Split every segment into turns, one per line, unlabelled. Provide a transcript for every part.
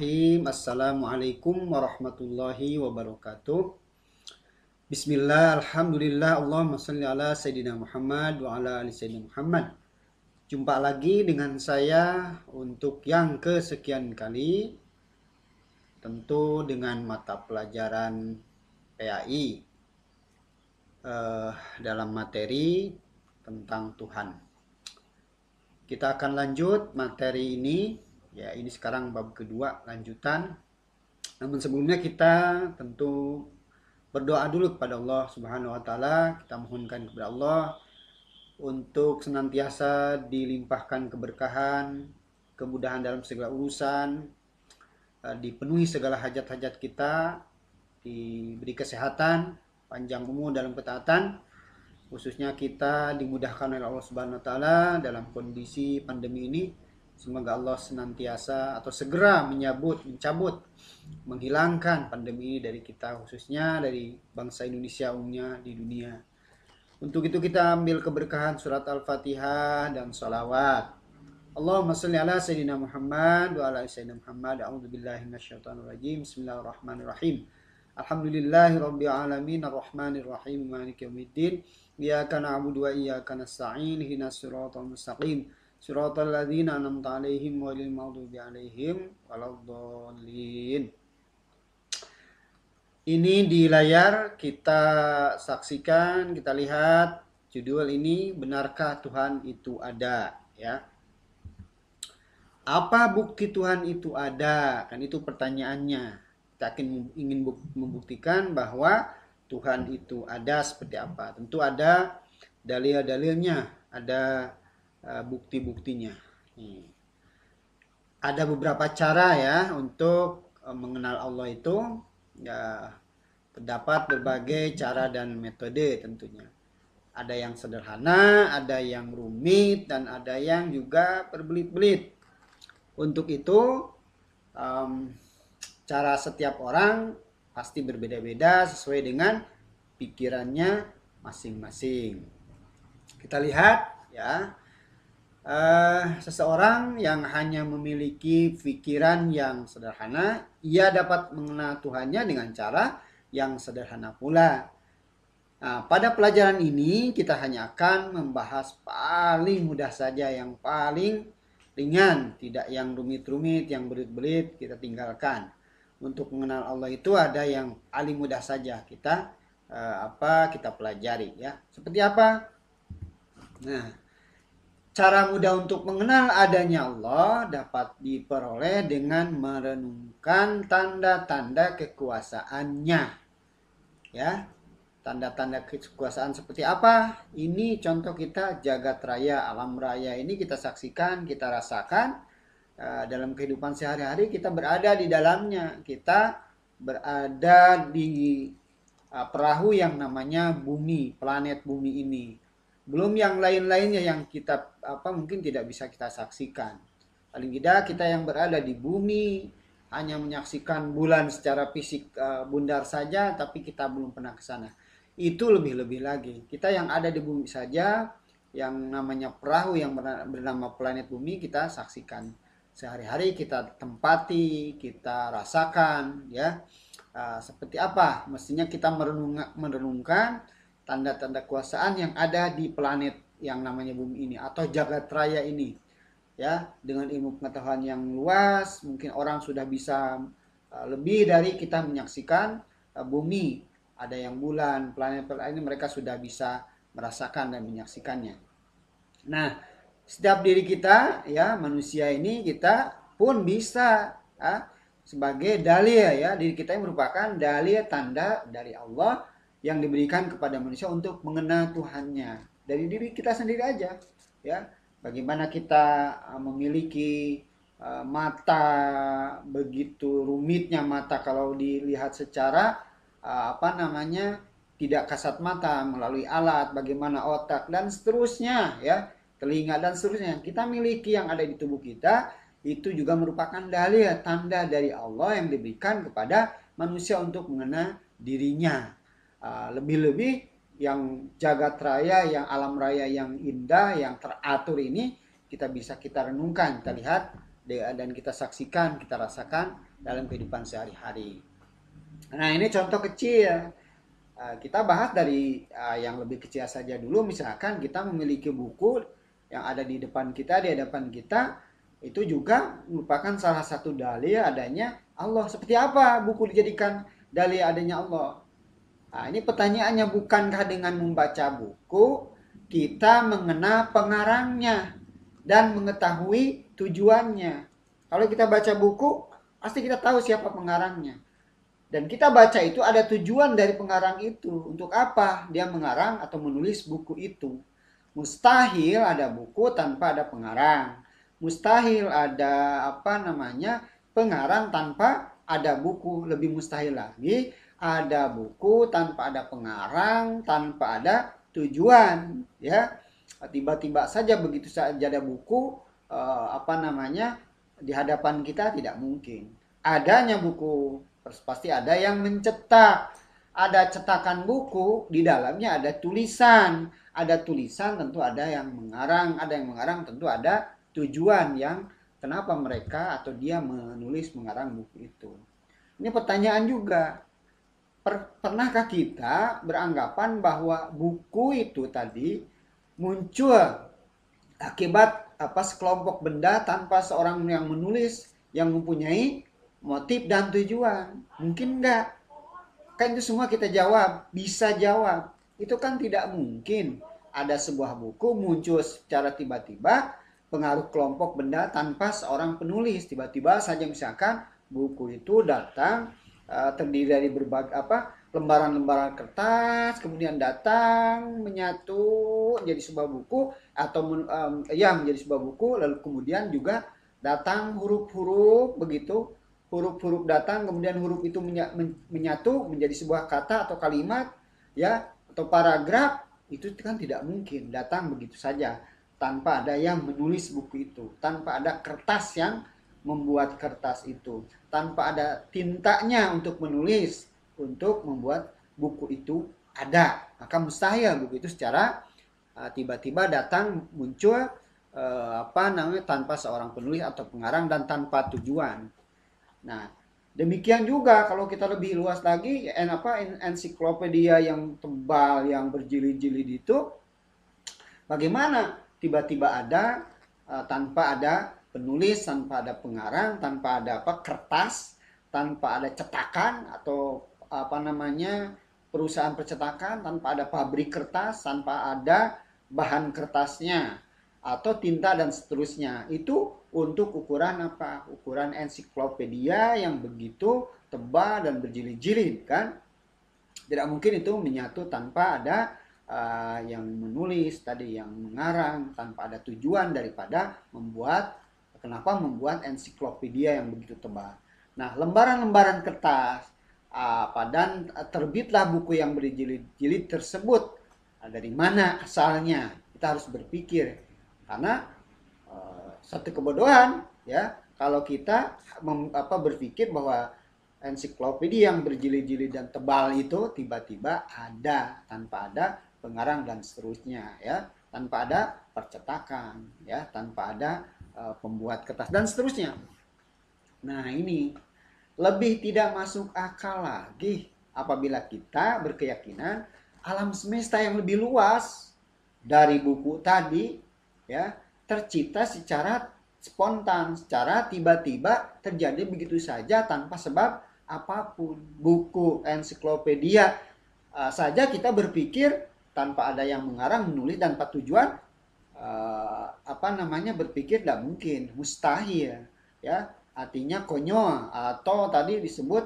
Bismillahirrahmanirrahim. Assalamualaikum warahmatullahi wabarakatuh. Bismillah, Alhamdulillah, Allahumma salli ala Sayyidina Muhammad wa ala ali Sayyidina Muhammad. Jumpa lagi dengan saya untuk yang kesekian kali. Tentu dengan mata pelajaran PAI. Uh, eh, dalam materi tentang Tuhan. Kita akan lanjut materi ini Ya, ini sekarang bab kedua lanjutan. Namun sebelumnya kita tentu berdoa dulu kepada Allah Subhanahu wa taala, kita mohonkan kepada Allah untuk senantiasa dilimpahkan keberkahan, kemudahan dalam segala urusan, eh, dipenuhi segala hajat-hajat kita, diberi kesehatan, panjang umur dalam ketaatan khususnya kita dimudahkan oleh Allah Subhanahu wa taala dalam kondisi pandemi ini Semoga Allah senantiasa atau segera menyabut mencabut, menghilangkan pandemi ini dari kita khususnya dari bangsa Indonesia umumnya di dunia. Untuk itu kita ambil keberkahan surat Al-Fatihah dan salawat. Allahumma salli ala Sayyidina Muhammad wa ala Sayyidina Muhammad. A'udhu billahi minasyaitonir rajim. Bismillahirrahmanirrahim. Alhamdulillahi rabbil alamin arrahmanir rahim maliki yaumiddin. Iyaka na'budu wa iyaka nasta'in. surat al mustaqim. Suratul ladzina an'amta 'alaihim ghairil maghdubi 'alaihim waladdallin. Ini di layar kita saksikan, kita lihat judul ini benarkah Tuhan itu ada, ya. Apa bukti Tuhan itu ada? Kan itu pertanyaannya. Kita ingin membuktikan bahwa Tuhan itu ada seperti apa. Tentu ada dalil-dalilnya, ada Eh, bukti-buktinya. Ada beberapa cara ya untuk eh, mengenal Allah itu. Ya, terdapat berbagai cara dan metode tentunya. Ada yang sederhana, ada yang rumit, dan ada yang juga berbelit-belit. Untuk itu, um, cara setiap orang pasti berbeda-beda sesuai dengan pikirannya masing-masing. Kita lihat ya uh, seseorang yang hanya memiliki pikiran yang sederhana, ia dapat mengenal Tuhannya dengan cara yang sederhana pula. Nah, pada pelajaran ini kita hanya akan membahas paling mudah saja yang paling ringan, tidak yang rumit-rumit, yang berit belit kita tinggalkan. Untuk mengenal Allah itu ada yang paling mudah saja kita uh, apa kita pelajari ya. Seperti apa? Nah, Cara mudah untuk mengenal adanya Allah dapat diperoleh dengan merenungkan tanda-tanda kekuasaannya. Ya, tanda-tanda kekuasaan seperti apa? Ini contoh kita jagat raya, alam raya ini kita saksikan, kita rasakan eh, dalam kehidupan sehari-hari kita berada di dalamnya. Kita berada di eh, perahu yang namanya bumi, planet bumi ini. Belum yang lain-lainnya yang kita apa mungkin tidak bisa kita saksikan. Paling tidak kita yang berada di bumi hanya menyaksikan bulan secara fisik uh, bundar saja tapi kita belum pernah ke sana. Itu lebih-lebih lagi. Kita yang ada di bumi saja yang namanya perahu yang bernama planet bumi kita saksikan sehari-hari kita tempati, kita rasakan ya. Uh, seperti apa mestinya kita merenung, merenungkan tanda-tanda kuasaan yang ada di planet yang namanya bumi ini atau jagat raya ini ya dengan ilmu pengetahuan yang luas mungkin orang sudah bisa eh, lebih dari kita menyaksikan eh, bumi ada yang bulan planet-planet ini mereka sudah bisa merasakan dan menyaksikannya nah setiap diri kita ya manusia ini kita pun bisa ya, sebagai dalil ya diri kita yang merupakan dalil tanda dari Allah yang diberikan kepada manusia untuk mengenal Tuhannya dari diri kita sendiri aja ya bagaimana kita uh, memiliki uh, mata begitu rumitnya mata kalau dilihat secara uh, apa namanya tidak kasat mata melalui alat bagaimana otak dan seterusnya ya telinga dan seterusnya kita miliki yang ada di tubuh kita itu juga merupakan dalil tanda dari Allah yang diberikan kepada manusia untuk mengenal dirinya Ah, lebih-lebih yang jagat raya, yang alam raya yang indah, yang teratur ini kita bisa kita renungkan, kita lihat dan kita saksikan, kita rasakan dalam kehidupan sehari-hari. Nah ini contoh kecil. Ah, kita bahas dari ah, yang lebih kecil saja dulu. Misalkan kita memiliki buku yang ada di depan kita, di hadapan kita, itu juga merupakan salah satu dalil adanya Allah. Seperti apa buku dijadikan dalil adanya Allah? Nah, ini pertanyaannya bukankah dengan membaca buku kita mengenal pengarangnya dan mengetahui tujuannya. Kalau kita baca buku, pasti kita tahu siapa pengarangnya. Dan kita baca itu ada tujuan dari pengarang itu. Untuk apa dia mengarang atau menulis buku itu. Mustahil ada buku tanpa ada pengarang. Mustahil ada apa namanya pengarang tanpa ada buku. Lebih mustahil lagi ada buku tanpa ada pengarang, tanpa ada tujuan, ya. Tiba-tiba saja begitu saja ada buku eh, apa namanya di hadapan kita tidak mungkin. Adanya buku pasti ada yang mencetak. Ada cetakan buku, di dalamnya ada tulisan. Ada tulisan tentu ada yang mengarang, ada yang mengarang tentu ada tujuan yang kenapa mereka atau dia menulis mengarang buku itu. Ini pertanyaan juga per, pernahkah kita beranggapan bahwa buku itu tadi muncul akibat apa sekelompok benda tanpa seorang yang menulis yang mempunyai motif dan tujuan? Mungkin enggak. Kan itu semua kita jawab, bisa jawab. Itu kan tidak mungkin ada sebuah buku muncul secara tiba-tiba pengaruh kelompok benda tanpa seorang penulis. Tiba-tiba saja misalkan buku itu datang Eh, terdiri dari berbagai apa lembaran-lembaran kertas kemudian datang menyatu jadi sebuah buku atau um, ya menjadi sebuah buku lalu kemudian juga datang huruf-huruf begitu huruf-huruf datang kemudian huruf itu menyatu menjadi sebuah kata atau kalimat ya atau paragraf itu kan tidak mungkin datang begitu saja tanpa ada yang menulis buku itu tanpa ada kertas yang membuat kertas itu, tanpa ada tintanya untuk menulis, untuk membuat buku itu ada. Maka mustahil buku itu secara uh, tiba-tiba uh, datang muncul uh, apa namanya tanpa seorang penulis atau pengarang dan tanpa tujuan. Nah, demikian juga kalau kita lebih luas lagi en apa en ensiklopedia yang tebal yang berjilid-jilid itu bagaimana tiba-tiba ada uh, tanpa ada penulis, tanpa ada pengarang, tanpa ada apa kertas, tanpa ada cetakan atau apa namanya perusahaan percetakan, tanpa ada pabrik kertas, tanpa ada bahan kertasnya atau tinta dan seterusnya. Itu untuk ukuran apa? Ukuran ensiklopedia yang begitu tebal dan berjilid-jilid kan? Tidak mungkin itu menyatu tanpa ada uh, yang menulis tadi yang mengarang tanpa ada tujuan daripada membuat Kenapa membuat ensiklopedia yang begitu tebal? Nah, lembaran-lembaran kertas apa dan terbitlah buku yang berjilid-jilid tersebut. Nah, dari mana asalnya? Kita harus berpikir karena e, satu kebodohan ya kalau kita mem, apa berpikir bahwa ensiklopedia yang berjilid-jilid dan tebal itu tiba-tiba ada tanpa ada pengarang dan seterusnya ya tanpa ada percetakan ya tanpa ada uh, pembuat kertas dan seterusnya nah ini lebih tidak masuk akal lagi apabila kita berkeyakinan alam semesta yang lebih luas dari buku tadi ya tercipta secara spontan secara tiba-tiba terjadi begitu saja tanpa sebab apapun buku ensiklopedia eh, saja kita berpikir tanpa ada yang mengarang menulis dan tujuan uh, apa namanya berpikir tidak mungkin mustahil ya artinya konyol atau tadi disebut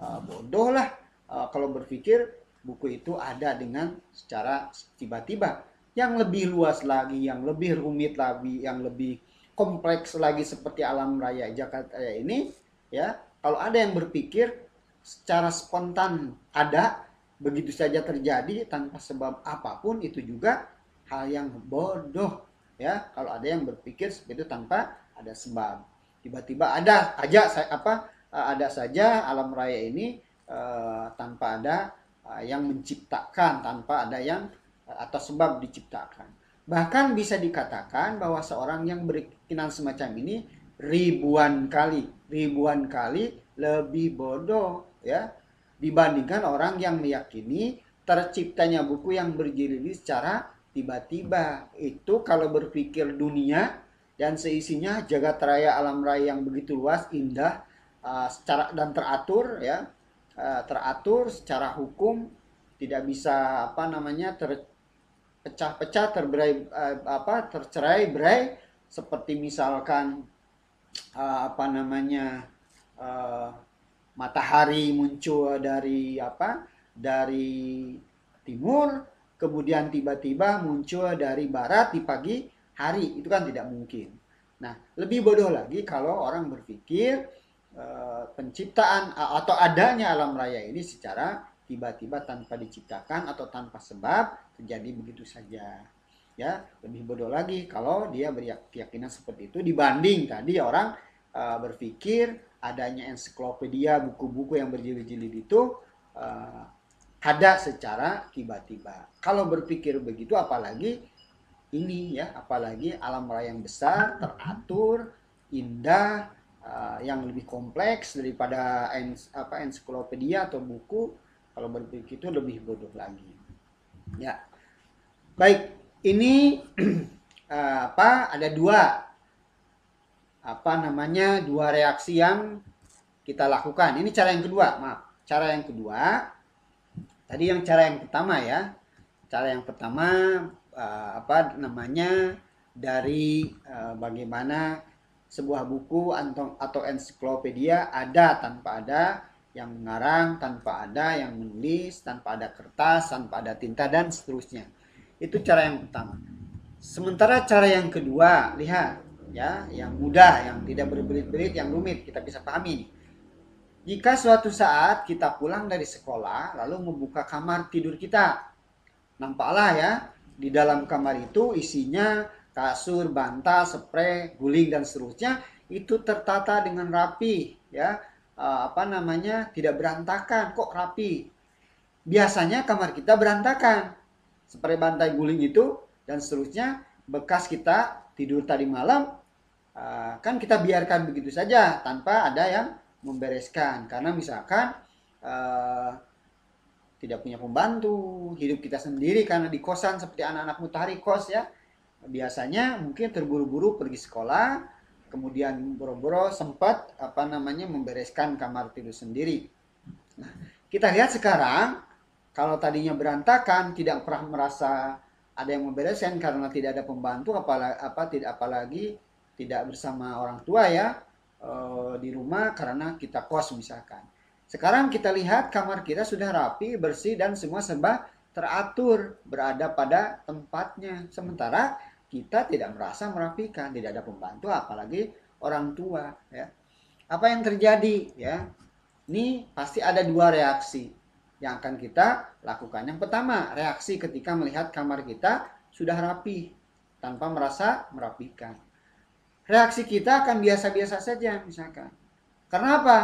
uh, bodoh lah uh, kalau berpikir buku itu ada dengan secara tiba-tiba yang lebih luas lagi yang lebih rumit lagi yang lebih kompleks lagi seperti alam raya Jakarta ini ya kalau ada yang berpikir secara spontan ada begitu saja terjadi tanpa sebab apapun itu juga hal yang bodoh ya kalau ada yang berpikir seperti itu tanpa ada sebab tiba-tiba ada aja saya apa eh, ada saja alam raya ini uh, tanpa ada uh, yang menciptakan tanpa ada yang atau sebab diciptakan bahkan bisa dikatakan bahwa seorang yang berkinan semacam ini ribuan kali ribuan kali lebih bodoh ya dibandingkan orang yang meyakini terciptanya buku yang berjilid secara tiba-tiba. Itu kalau berpikir dunia dan seisinya jagat raya alam raya yang begitu luas, indah, eh, secara dan teratur ya, eh, teratur secara hukum tidak bisa apa namanya terpecah-pecah, terberai eh, apa tercerai-berai seperti misalkan apa namanya uh, matahari muncul dari apa? Dari timur, kemudian tiba-tiba muncul dari barat di pagi hari. Itu kan tidak mungkin. Nah, lebih bodoh lagi kalau orang berpikir e, penciptaan atau adanya alam raya ini secara tiba-tiba tanpa diciptakan atau tanpa sebab terjadi begitu saja. Ya, lebih bodoh lagi kalau dia berkeyakinan seperti itu dibanding tadi orang uh, berpikir adanya ensiklopedia buku-buku yang berjilid-jilid itu uh, ada secara tiba-tiba. Kalau berpikir begitu apalagi ini ya, apalagi alam raya yang besar, teratur, indah, uh, yang lebih kompleks daripada ens apa ensiklopedia atau buku, kalau berpikir itu lebih bodoh lagi. Ya. Baik, ini apa ada dua apa namanya dua reaksi yang kita lakukan. Ini cara yang kedua, maaf. Cara yang kedua, tadi yang cara yang pertama ya. Cara yang pertama eh, apa namanya dari eh, bagaimana sebuah buku atau, atau ensiklopedia ada tanpa ada yang mengarang tanpa ada yang menulis tanpa ada kertas tanpa ada tinta dan seterusnya itu cara yang pertama sementara cara yang kedua lihat ya yang mudah yang tidak berbelit-belit yang rumit kita bisa pahami jika suatu saat kita pulang dari sekolah lalu membuka kamar tidur kita nampaklah ya di dalam kamar itu isinya kasur bantal spray guling dan seterusnya itu tertata dengan rapi ya eh, apa namanya tidak berantakan kok rapi biasanya kamar kita berantakan spray bantai guling itu dan seterusnya bekas kita tidur tadi malam eh, kan kita biarkan begitu saja tanpa ada yang membereskan karena misalkan eh, tidak punya pembantu hidup kita sendiri karena di kosan seperti anak-anak mutahari kos ya biasanya mungkin terburu-buru pergi sekolah kemudian boro-boro sempat apa namanya membereskan kamar tidur sendiri nah, kita lihat sekarang kalau tadinya berantakan tidak pernah merasa ada yang membereskan karena tidak ada pembantu apalagi apa tidak apalagi tidak bersama orang tua ya e, di rumah karena kita kos misalkan. Sekarang kita lihat kamar kita sudah rapi, bersih dan semua serba teratur, berada pada tempatnya. Sementara kita tidak merasa merapikan, tidak ada pembantu apalagi orang tua ya. Apa yang terjadi ya? Ini pasti ada dua reaksi yang akan kita lakukan. Yang pertama, reaksi ketika melihat kamar kita sudah rapi tanpa merasa merapikan. Reaksi kita akan biasa-biasa saja misalkan. Karena apa?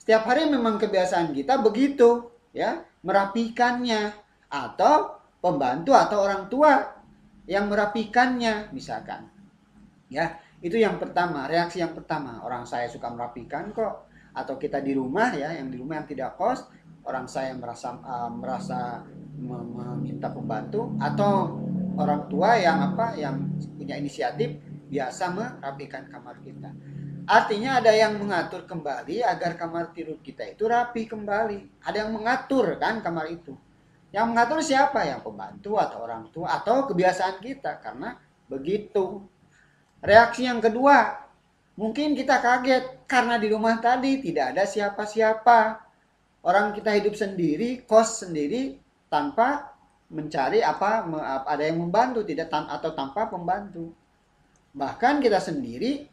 Setiap hari memang kebiasaan kita begitu, ya, merapikannya atau pembantu atau orang tua yang merapikannya misalkan. Ya, itu yang pertama, reaksi yang pertama. Orang saya suka merapikan kok atau kita di rumah ya, yang di rumah yang tidak kos, orang saya merasa uh, merasa meminta pembantu atau orang tua yang apa yang punya inisiatif biasa merapikan kamar kita. Artinya ada yang mengatur kembali agar kamar tidur kita itu rapi kembali. Ada yang mengatur kan kamar itu. Yang mengatur siapa? Yang pembantu atau orang tua atau kebiasaan kita karena begitu. Reaksi yang kedua, mungkin kita kaget karena di rumah tadi tidak ada siapa-siapa. Orang kita hidup sendiri, kos sendiri tanpa mencari apa ada yang membantu tidak tan, atau tanpa pembantu. Bahkan kita sendiri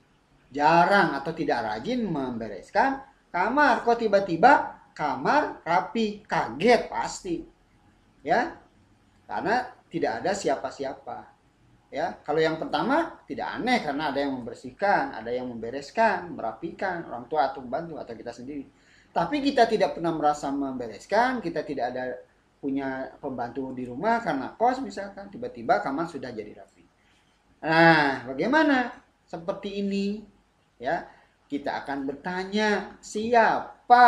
jarang atau tidak rajin membereskan kamar. Kok tiba-tiba kamar rapi, kaget pasti. Ya. Karena tidak ada siapa-siapa. Ya, kalau yang pertama tidak aneh karena ada yang membersihkan, ada yang membereskan, merapikan, orang tua atau membantu atau kita sendiri. Tapi kita tidak pernah merasa membereskan, kita tidak ada punya pembantu di rumah karena kos misalkan tiba-tiba kamar sudah jadi rapi. Nah, bagaimana seperti ini? Ya, kita akan bertanya siapa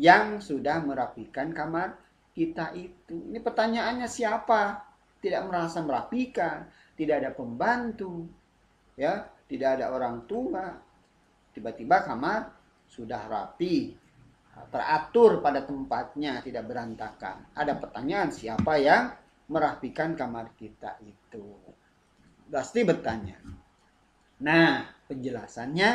yang sudah merapikan kamar kita itu. Ini pertanyaannya siapa? Tidak merasa merapikan, tidak ada pembantu, ya, tidak ada orang tua. Tiba-tiba kamar sudah rapi teratur pada tempatnya, tidak berantakan. Ada pertanyaan siapa yang merapikan kamar kita itu? Pasti bertanya. Nah, penjelasannya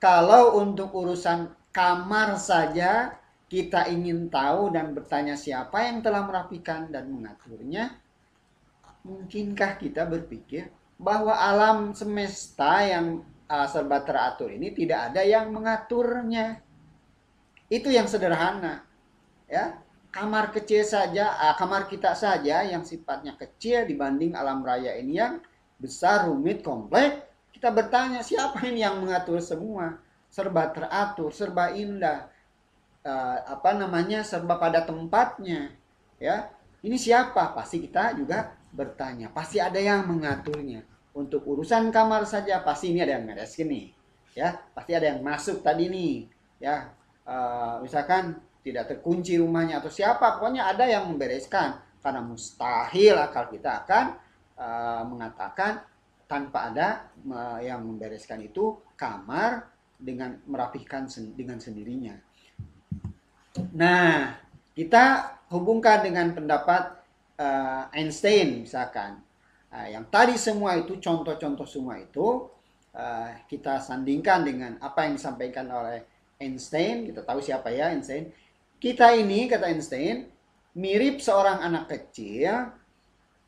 kalau untuk urusan kamar saja kita ingin tahu dan bertanya siapa yang telah merapikan dan mengaturnya, mungkinkah kita berpikir bahwa alam semesta yang ah, serba teratur ini tidak ada yang mengaturnya? Itu yang sederhana. Ya, kamar kecil saja, ah, kamar kita saja yang sifatnya kecil dibanding alam raya ini yang besar, rumit, kompleks. Kita bertanya siapa ini yang mengatur semua? Serba teratur, serba indah. Uh, apa namanya? serba pada tempatnya. Ya. Ini siapa? Pasti kita juga bertanya. Pasti ada yang mengaturnya. Untuk urusan kamar saja pasti ini ada yang ngeres nih. Ya, pasti ada yang masuk tadi nih. Ya, uh, misalkan tidak terkunci rumahnya atau siapa pokoknya ada yang membereskan karena mustahil akal kita akan uh, mengatakan tanpa ada eh, yang membereskan itu kamar dengan merapihkan sen dengan sendirinya. Nah, kita hubungkan dengan pendapat uh, Einstein misalkan. Uh, yang tadi semua itu contoh-contoh semua itu uh, kita sandingkan dengan apa yang disampaikan oleh Einstein, kita tahu siapa ya Einstein. Kita ini, kata Einstein, mirip seorang anak kecil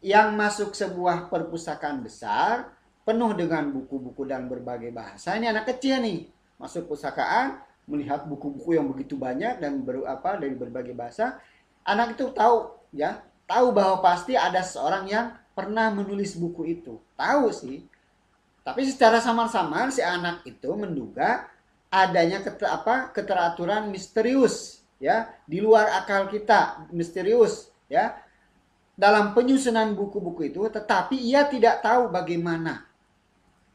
yang masuk sebuah perpustakaan besar penuh dengan buku-buku dan berbagai bahasa. Ini anak kecil nih, masuk perpustakaan melihat buku-buku yang begitu banyak dan ber, apa dari berbagai bahasa. Anak itu tahu ya, tahu bahwa pasti ada seorang yang pernah menulis buku itu. Tahu sih. Tapi secara samar-samar si anak itu menduga adanya keter, apa keteraturan misterius ya di luar akal kita misterius ya dalam penyusunan buku-buku itu tetapi ia tidak tahu bagaimana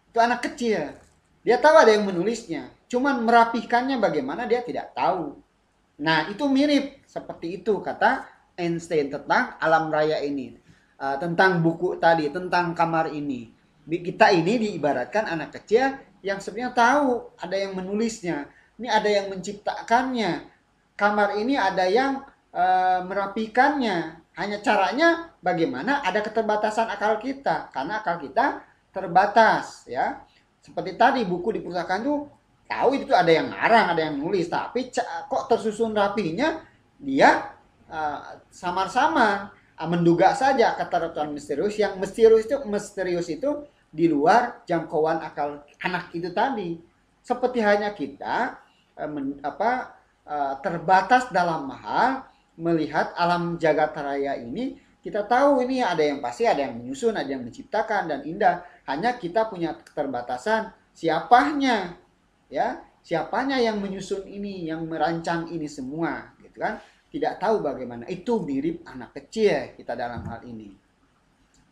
itu anak kecil dia tahu ada yang menulisnya cuman merapihkannya bagaimana dia tidak tahu nah itu mirip seperti itu kata Einstein tentang alam raya ini eh, tentang buku tadi tentang kamar ini kita ini diibaratkan anak kecil yang sebenarnya tahu ada yang menulisnya, ini ada yang menciptakannya, kamar ini ada yang e, merapikannya. Hanya caranya bagaimana ada keterbatasan akal kita karena akal kita terbatas ya. Seperti tadi buku di perpustakaan itu tahu itu ada yang ngarang, ada yang nulis, tapi kok tersusun rapinya dia eh, samar-samar uh, menduga saja keteraturan misterius yang misterius itu misterius itu di luar jangkauan akal anak itu tadi. Seperti hanya kita eh, men, apa eh, terbatas dalam hal melihat alam jagat raya ini, kita tahu ini ada yang pasti, ada yang menyusun, ada yang menciptakan dan indah. Hanya kita punya keterbatasan siapanya ya, siapanya yang menyusun ini, yang merancang ini semua, gitu kan? Tidak tahu bagaimana. Itu mirip anak kecil kita dalam hal ini.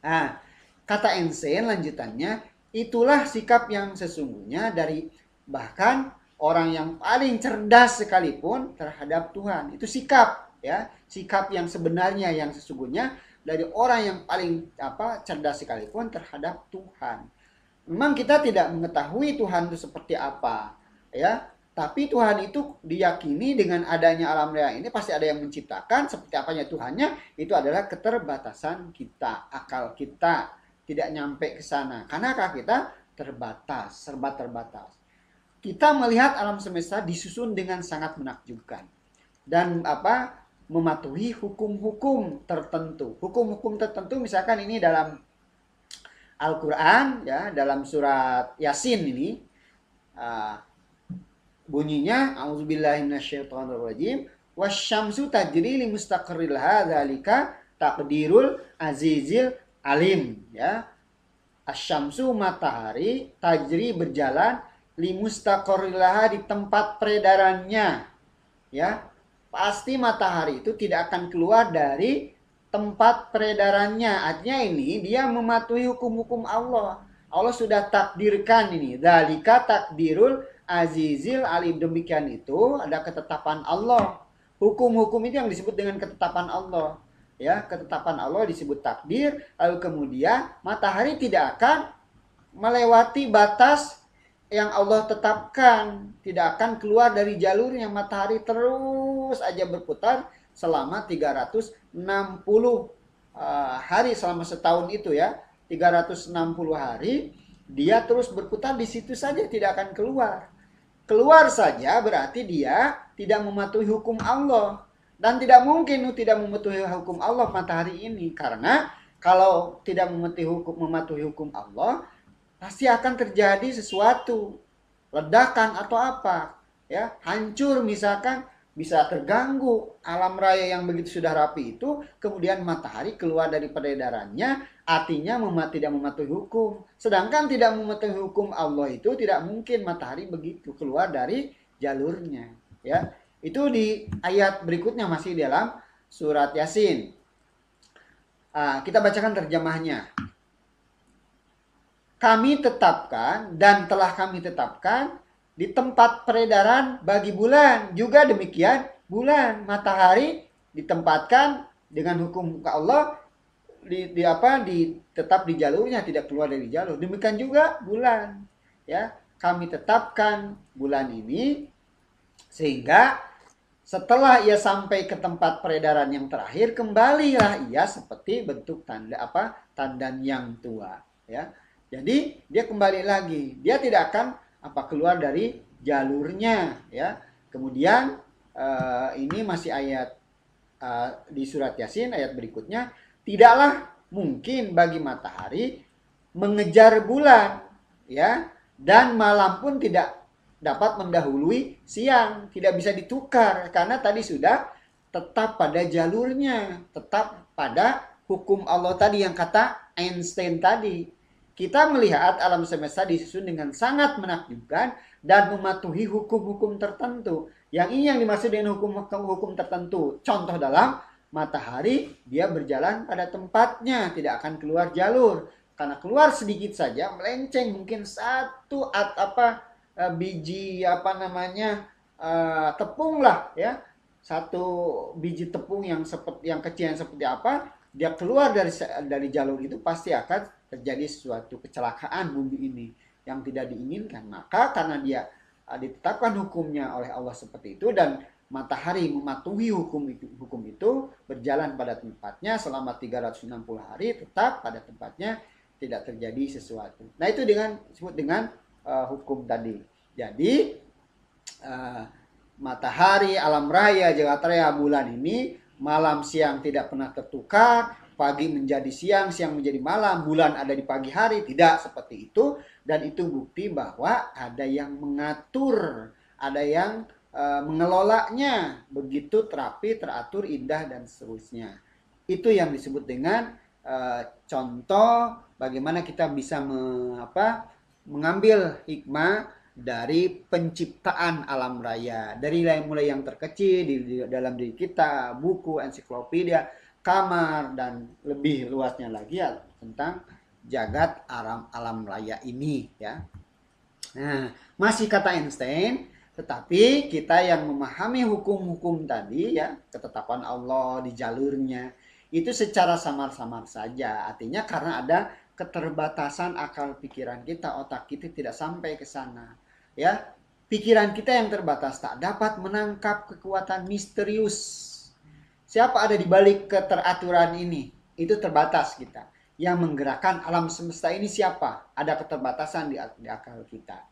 Nah, Kata Einstein lanjutannya, itulah sikap yang sesungguhnya dari bahkan orang yang paling cerdas sekalipun terhadap Tuhan. Itu sikap ya, sikap yang sebenarnya yang sesungguhnya dari orang yang paling apa cerdas sekalipun terhadap Tuhan. Memang kita tidak mengetahui Tuhan itu seperti apa, ya. Tapi Tuhan itu diyakini dengan adanya alam raya ini pasti ada yang menciptakan seperti apanya Tuhannya itu adalah keterbatasan kita, akal kita tidak nyampe ke sana. Karena kita terbatas, serba terbatas. Kita melihat alam semesta disusun dengan sangat menakjubkan. Dan apa? mematuhi hukum-hukum tertentu. Hukum-hukum tertentu misalkan ini dalam Al-Quran ya dalam surat Yasin ini uh, bunyinya auzubillahiminasyaitonirrajim wasyamsu tajri li mustaqrilha Dhalika takdirul azizil alim ya asyamsu matahari tajri berjalan limustaqorilaha di tempat peredarannya ya pasti matahari itu tidak akan keluar dari tempat peredarannya artinya ini dia mematuhi hukum-hukum Allah Allah sudah takdirkan ini dalika takdirul azizil alim demikian itu ada ketetapan Allah hukum-hukum itu yang disebut dengan ketetapan Allah ya ketetapan Allah disebut takdir lalu kemudian matahari tidak akan melewati batas yang Allah tetapkan tidak akan keluar dari jalur yang matahari terus aja berputar selama 360 eh, hari selama setahun itu ya 360 hari dia terus berputar di situ saja tidak akan keluar keluar saja berarti dia tidak mematuhi hukum Allah dan tidak mungkin nu tidak mematuhi hukum Allah matahari ini. Karena kalau tidak mematuhi hukum, mematuhi hukum Allah, pasti akan terjadi sesuatu. Ledakan atau apa. ya Hancur misalkan bisa terganggu alam raya yang begitu sudah rapi itu kemudian matahari keluar dari peredarannya artinya memat tidak mematuhi hukum sedangkan tidak mematuhi hukum Allah itu tidak mungkin matahari begitu keluar dari jalurnya ya itu di ayat berikutnya masih dalam surat Yasin. Uh, kita bacakan terjemahnya. Kami tetapkan dan telah kami tetapkan di tempat peredaran bagi bulan. Juga demikian bulan, matahari ditempatkan dengan hukum muka Allah di, di apa di tetap di jalurnya tidak keluar dari jalur demikian juga bulan ya kami tetapkan bulan ini sehingga setelah ia sampai ke tempat peredaran yang terakhir, kembalilah ia seperti bentuk tanda apa? Tandan yang tua, ya. Jadi dia kembali lagi, dia tidak akan apa keluar dari jalurnya, ya. Kemudian uh, ini masih ayat uh, di surat Yasin ayat berikutnya, tidaklah mungkin bagi matahari mengejar bulan, ya, dan malam pun tidak dapat mendahului siang, tidak bisa ditukar karena tadi sudah tetap pada jalurnya, tetap pada hukum Allah tadi yang kata Einstein tadi. Kita melihat alam semesta disusun dengan sangat menakjubkan dan mematuhi hukum-hukum tertentu. Yang ini yang dimaksud dengan hukum-hukum tertentu. Contoh dalam matahari, dia berjalan pada tempatnya, tidak akan keluar jalur. Karena keluar sedikit saja, melenceng mungkin satu at apa uh, biji apa namanya uh, tepung lah ya satu biji tepung yang seperti yang kecil yang seperti apa dia keluar dari dari jalur itu pasti akan terjadi suatu kecelakaan bumi ini yang tidak diinginkan maka karena dia uh, ditetapkan hukumnya oleh Allah seperti itu dan matahari mematuhi hukum itu, hukum itu berjalan pada tempatnya selama 360 hari tetap pada tempatnya tidak terjadi sesuatu. Nah itu dengan disebut dengan uh, hukum tadi. Jadi uh, matahari, alam raya, jagat raya, bulan ini malam siang tidak pernah tertukar, pagi menjadi siang, siang menjadi malam, bulan ada di pagi hari, tidak seperti itu dan itu bukti bahwa ada yang mengatur, ada yang uh, mengelolanya. Begitu terapi, teratur, indah dan seterusnya. Itu yang disebut dengan uh, contoh bagaimana kita bisa me, apa mengambil hikmah dari penciptaan alam raya dari mulai yang terkecil di, di dalam diri kita buku ensiklopedia kamar dan lebih luasnya lagi ya tentang jagat alam alam raya ini ya nah masih kata Einstein tetapi kita yang memahami hukum-hukum tadi ya ketetapan Allah di jalurnya itu secara samar-samar saja artinya karena ada keterbatasan akal pikiran kita, otak kita tidak sampai ke sana. Ya, pikiran kita yang terbatas tak dapat menangkap kekuatan misterius. Siapa ada di balik keteraturan ini? Itu terbatas kita. Yang menggerakkan alam semesta ini siapa? Ada keterbatasan di, di akal kita.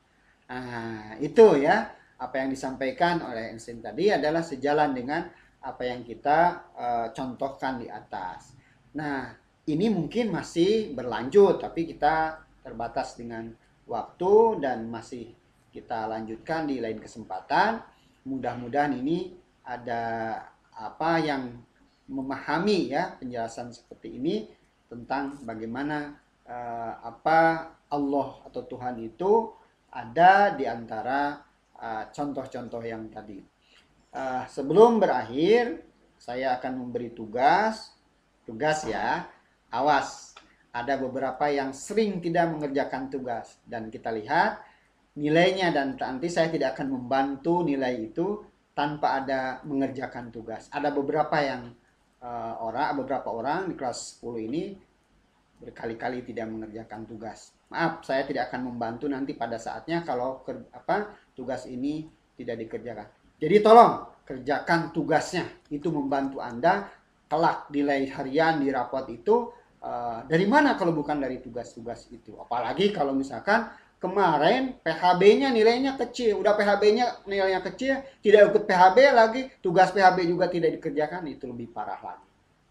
Nah, itu ya apa yang disampaikan oleh Einstein tadi adalah sejalan dengan apa yang kita uh, contohkan di atas. Nah, ini mungkin masih berlanjut, tapi kita terbatas dengan waktu dan masih kita lanjutkan di lain kesempatan. Mudah-mudahan ini ada apa yang memahami ya penjelasan seperti ini tentang bagaimana uh, apa Allah atau Tuhan itu ada di antara eh, contoh-contoh uh, yang tadi. Uh, sebelum berakhir, saya akan memberi tugas, tugas ya Awas, ada beberapa yang sering tidak mengerjakan tugas. Dan kita lihat nilainya dan nanti saya tidak akan membantu nilai itu tanpa ada mengerjakan tugas. Ada beberapa yang uh, orang, beberapa orang di kelas 10 ini berkali-kali tidak mengerjakan tugas. Maaf, saya tidak akan membantu nanti pada saatnya kalau ker, apa tugas ini tidak dikerjakan. Jadi tolong kerjakan tugasnya. Itu membantu Anda kelak nilai harian di rapot itu Eh, dari mana kalau bukan dari tugas-tugas itu apalagi kalau misalkan kemarin PHB-nya nilainya kecil udah PHB-nya nilainya kecil tidak ikut PHB lagi tugas PHB juga tidak dikerjakan itu lebih parah lagi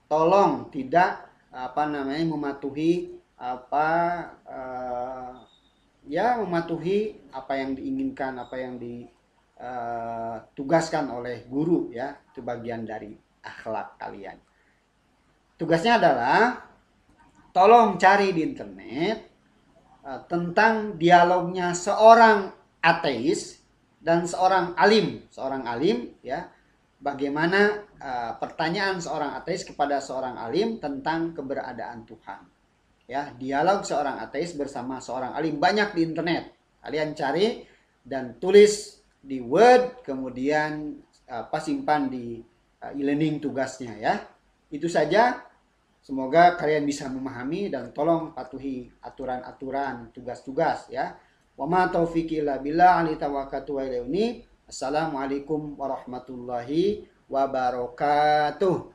tolong tidak apa namanya mematuhi apa uh, ya mematuhi apa yang diinginkan apa yang ditugaskan eh, oleh guru ya itu bagian dari akhlak kalian tugasnya adalah tolong cari di internet eh, tentang dialognya seorang ateis dan seorang alim, seorang alim ya. Bagaimana uh, pertanyaan seorang ateis kepada seorang alim tentang keberadaan Tuhan. Ya, dialog seorang ateis bersama seorang alim banyak di internet. Kalian cari dan tulis di Word kemudian apa eh, simpan di e-learning tugasnya ya. Itu saja Semoga kalian bisa memahami dan tolong patuhi aturan-aturan, tugas-tugas ya. Wa ma taufiqi illa billah ali tawakkatu wa Assalamualaikum warahmatullahi wabarakatuh.